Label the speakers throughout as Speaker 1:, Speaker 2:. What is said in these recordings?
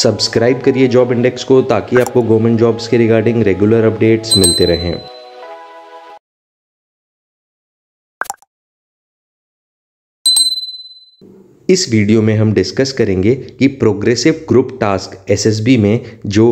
Speaker 1: subscribe करिए job index को ताकि आपको गवर्नमेंट जॉब्स के रिगार्डिंग रेगुलर अपडेट्स मिलते रहें इस वीडियो में हम डिस्कस करेंगे कि प्रोग्रेसिव ग्रुप टास्क एसएसबी में जो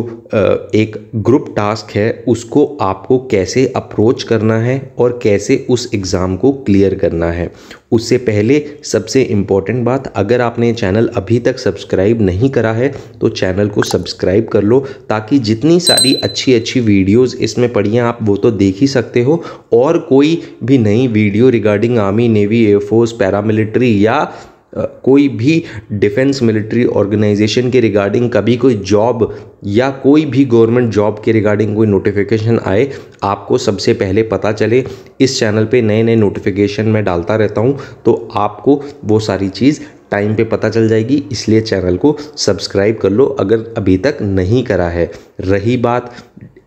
Speaker 1: एक ग्रुप टास्क है उसको आपको कैसे अप्रोच करना है और कैसे उस एग्ज़ाम को क्लियर करना है उससे पहले सबसे इम्पॉर्टेंट बात अगर आपने चैनल अभी तक सब्सक्राइब नहीं करा है तो चैनल को सब्सक्राइब कर लो ताकि जितनी सारी अच्छी अच्छी वीडियोस इसमें पड़ी हैं आप वो तो देख ही सकते हो और कोई भी नई video regarding army navy air force paramilitary या कोई भी डिफेंस मिलिट्री ऑर्गेनाइजेशन के रिगार्डिंग कभी कोई जॉब या कोई भी गवर्नमेंट जॉब के रिगार्डिंग कोई नोटिफिकेशन आए आपको सबसे पहले पता चले इस चैनल पे नए नए नोटिफिकेशन मैं डालता रहता हूँ तो आपको वो सारी चीज़ टाइम पे पता चल जाएगी इसलिए चैनल को सब्सक्राइब कर लो अगर अभी तक नहीं करा है रही बात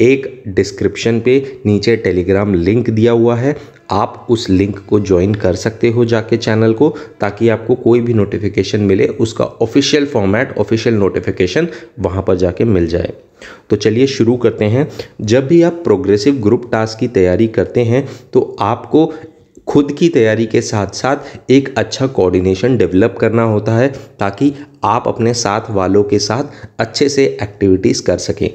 Speaker 1: एक डिस्क्रिप्शन पे नीचे टेलीग्राम लिंक दिया हुआ है आप उस लिंक को ज्वाइन कर सकते हो जाके चैनल को ताकि आपको कोई भी नोटिफिकेशन मिले उसका ऑफिशियल फॉर्मेट ऑफिशियल नोटिफिकेशन वहाँ पर जाके मिल जाए तो चलिए शुरू करते हैं जब भी आप प्रोग्रेसिव ग्रुप टास्क की तैयारी करते हैं तो आपको खुद की तैयारी के साथ साथ एक अच्छा कोऑर्डिनेशन डेवलप करना होता है ताकि आप अपने साथ वालों के साथ अच्छे से एक्टिविटीज़ कर सकें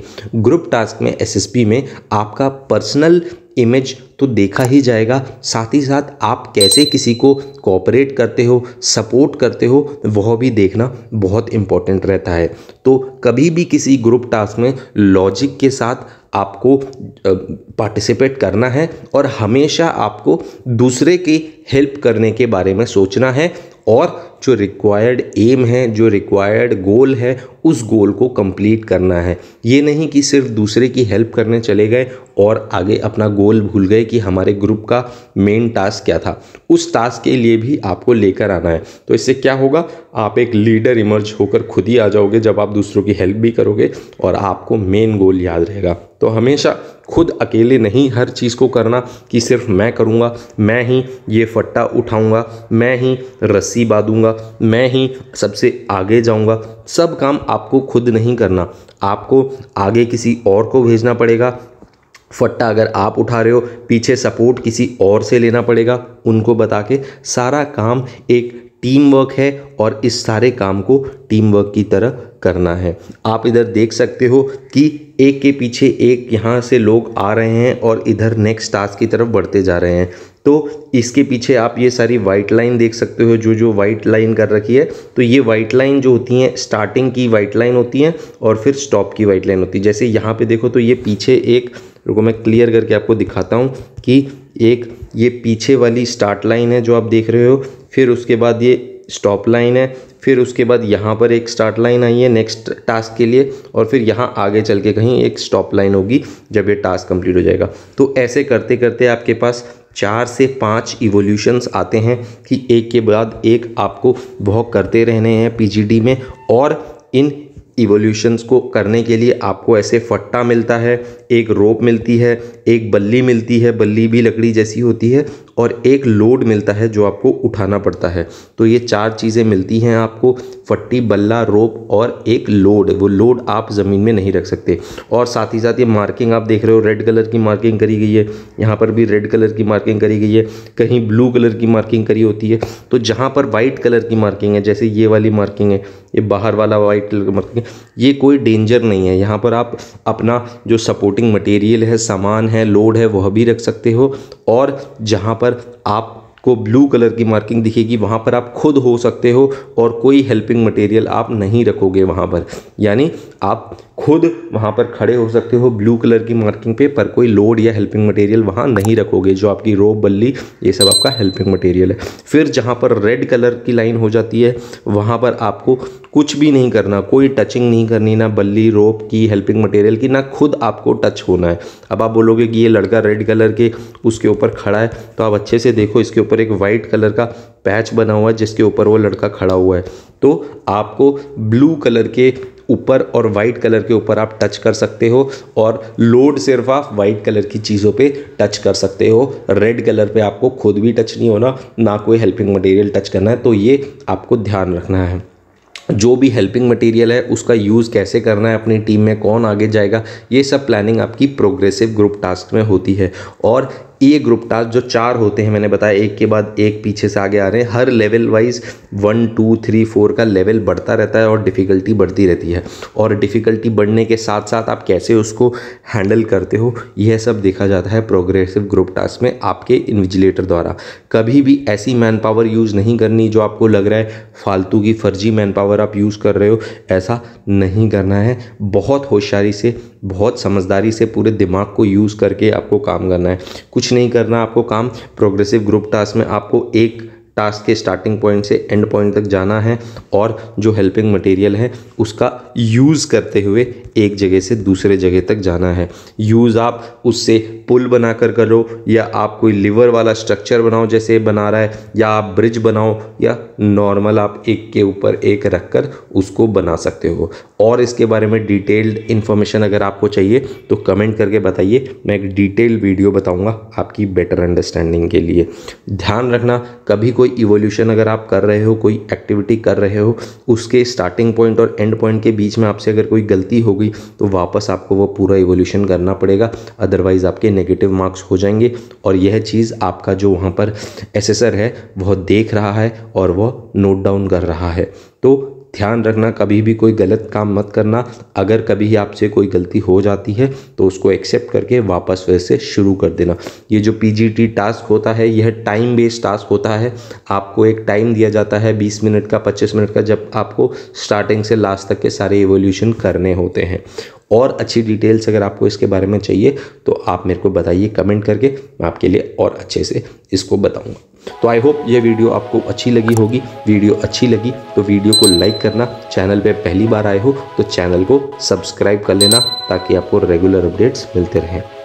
Speaker 1: ग्रुप टास्क में एसएसपी में आपका पर्सनल इमेज तो देखा ही जाएगा साथ ही साथ आप कैसे किसी को कॉपरेट करते हो सपोर्ट करते हो वह भी देखना बहुत इम्पॉर्टेंट रहता है तो कभी भी किसी ग्रुप टास्क में लॉजिक के साथ आपको पार्टिसिपेट करना है और हमेशा आपको दूसरे की हेल्प करने के बारे में सोचना है और जो रिक्वायर्ड एम है जो रिक्वायर्ड गोल है उस गोल को कंप्लीट करना है ये नहीं कि सिर्फ दूसरे की हेल्प करने चले गए और आगे अपना गोल भूल गए कि हमारे ग्रुप का मेन टास्क क्या था उस टास्क के लिए भी आपको लेकर आना है तो इससे क्या होगा आप एक लीडर इमर्ज होकर खुद ही आ जाओगे जब आप दूसरों की हेल्प भी करोगे और आपको मेन गोल याद रहेगा तो हमेशा खुद अकेले नहीं हर चीज़ को करना कि सिर्फ मैं करूँगा मैं ही ये फट्टा उठाऊँगा मैं ही रस्सी बांधूँगा मैं ही सबसे आगे जाऊँगा सब काम आपको खुद नहीं करना आपको आगे किसी और को भेजना पड़ेगा फट्टा अगर आप उठा रहे हो पीछे सपोर्ट किसी और से लेना पड़ेगा उनको बता के सारा काम एक टीम वर्क है और इस सारे काम को टीम वर्क की तरह करना है आप इधर देख सकते हो कि एक के पीछे एक यहाँ से लोग आ रहे हैं और इधर नेक्स्ट टास्क की तरफ बढ़ते जा रहे हैं तो इसके पीछे आप ये सारी वाइट लाइन देख सकते हो जो जो वाइट लाइन कर रखी है तो ये वाइट लाइन जो होती हैं स्टार्टिंग की वाइट लाइन होती हैं और फिर स्टॉप की वाइट लाइन होती है जैसे यहाँ पर देखो तो ये पीछे एक रुको मैं क्लियर करके आपको दिखाता हूँ कि एक ये पीछे वाली स्टार्ट लाइन है जो आप देख रहे हो फिर उसके बाद ये स्टॉप लाइन है फिर उसके बाद यहाँ पर एक स्टार्ट लाइन आई है नेक्स्ट टास्क के लिए और फिर यहाँ आगे चल के कहीं एक स्टॉप लाइन होगी जब ये टास्क कंप्लीट हो जाएगा तो ऐसे करते करते आपके पास चार से पाँच इवोल्यूशंस आते हैं कि एक के बाद एक आपको वॉक करते रहने हैं पीजीडी में और इन इवोल्यूशंस को करने के लिए आपको ऐसे फट्टा मिलता है एक रोप मिलती है एक बल्ली मिलती है बल्ली भी लकड़ी जैसी होती है और एक लोड मिलता है जो आपको उठाना पड़ता है तो ये चार चीज़ें मिलती हैं आपको फट्टी बल्ला रोप और एक लोड वो लोड आप ज़मीन में नहीं रख सकते और साथ ही साथ ये मार्किंग आप देख रहे हो रेड कलर की मार्किंग करी गई है यहाँ पर भी रेड कलर की मार्किंग करी गई है कहीं ब्लू कलर की मार्किंग करी होती है तो जहाँ पर वाइट कलर की मार्किंग है जैसे ये वाली मार्किंग है ये बाहर वाला वाइट कलर की मार्किंग ये कोई डेंजर नहीं है यहाँ पर आप अपना जो सपोर्टिंग मटेरियल है सामान है लोड है वह भी रख सकते हो और जहाँ पर आप को ब्लू कलर की मार्किंग दिखेगी वहाँ पर आप खुद हो सकते हो और कोई हेल्पिंग मटेरियल आप नहीं रखोगे वहाँ पर यानी आप खुद वहाँ पर खड़े हो सकते हो ब्लू कलर की मार्किंग पे पर कोई लोड या हेल्पिंग मटेरियल वहाँ नहीं रखोगे जो आपकी रोप बल्ली ये सब आपका हेल्पिंग मटेरियल है फिर जहाँ पर रेड कलर की लाइन हो जाती है वहाँ पर आपको कुछ भी नहीं करना कोई टचिंग नहीं करनी ना बल्ली रोप की हेल्पिंग मटेरियल की ना खुद आपको टच होना है अब आप बोलोगे कि ये लड़का रेड कलर के उसके ऊपर खड़ा है तो आप अच्छे से देखो इसके ऊपर एक वाइट कलर का पैच बना हुआ है जिसके ऊपर वो लड़का खड़ा हुआ है तो आपको ब्लू कलर के ऊपर और वाइट कलर के ऊपर आप टच कर सकते हो और लोड सिर्फ आप वाइट कलर की चीज़ों पे टच कर सकते हो रेड कलर पे आपको खुद भी टच नहीं होना ना कोई हेल्पिंग मटेरियल टच करना है तो ये आपको ध्यान रखना है जो भी हेल्पिंग मटेरियल है उसका यूज़ कैसे करना है अपनी टीम में कौन आगे जाएगा ये सब प्लानिंग आपकी प्रोग्रेसिव ग्रुप टास्क में होती है और ये ग्रुप टास्क जो चार होते हैं मैंने बताया एक के बाद एक पीछे से आगे आ रहे हैं हर level wise one two three four का लेवल बढ़ता रहता है और डिफ़िकल्टी बढ़ती रहती है और डिफ़िकल्टी बढ़ने के साथ साथ आप कैसे उसको हैंडल करते हो यह सब देखा जाता है प्रोग्रेसिव ग्रुप टास्क में आपके इन्विजिलेटर द्वारा कभी भी ऐसी मैन पावर यूज़ नहीं करनी जो आपको लग रहा है फालतू की फर्जी मैन पावर आप यूज़ कर रहे हो ऐसा नहीं करना है बहुत होशियारी से बहुत समझदारी से पूरे दिमाग को यूज़ करके आपको काम करना है कुछ नहीं करना आपको काम प्रोग्रेसिव ग्रुप टास्क में आपको एक टास्क के स्टार्टिंग पॉइंट से एंड पॉइंट तक जाना है और जो हेल्पिंग मटेरियल है उसका यूज़ करते हुए एक जगह से दूसरे जगह तक जाना है यूज़ आप उससे पुल बना कर करो या आप कोई लिवर वाला स्ट्रक्चर बनाओ जैसे बना रहा है या आप ब्रिज बनाओ या नॉर्मल आप एक के ऊपर एक रख कर उसको बना सकते हो और इसके बारे में डिटेल्ड इन्फॉर्मेशन अगर आपको चाहिए तो कमेंट करके बताइए मैं एक डिटेल वीडियो बताऊँगा आपकी बेटर अंडरस्टैंडिंग के लिए ध्यान रखना कभी कोई इवोल्यूशन अगर आप कर रहे हो कोई एक्टिविटी कर रहे हो उसके स्टार्टिंग पॉइंट और एंड पॉइंट के बीच में आपसे अगर कोई गलती हो गई होगी तो वापस आपको वो पूरा इवोल्यूशन करना पड़ेगा अदरवाइज़ आपके नेगेटिव मार्क्स हो जाएंगे और यह चीज़ आपका जो वहाँ पर एसेसर है वह देख रहा है और वह नोट डाउन कर रहा है तो ध्यान रखना कभी भी कोई गलत काम मत करना अगर कभी आपसे कोई गलती हो जाती है तो उसको एक्सेप्ट करके वापस वैसे से शुरू कर देना ये जो पी टास्क होता है यह टाइम बेस्ड टास्क होता है आपको एक टाइम दिया जाता है बीस मिनट का पच्चीस मिनट का जब आपको स्टार्टिंग से लास्ट तक के सारे एवोल्यूशन करने होते हैं और अच्छी डिटेल्स अगर आपको इसके बारे में चाहिए तो आप मेरे को बताइए कमेंट करके मैं आपके लिए और अच्छे से इसको बताऊंगा तो आई होप ये वीडियो आपको अच्छी लगी होगी वीडियो अच्छी लगी तो वीडियो को लाइक करना चैनल पे पहली बार आए हो तो चैनल को सब्सक्राइब कर लेना ताकि आपको रेगुलर अपडेट्स मिलते रहें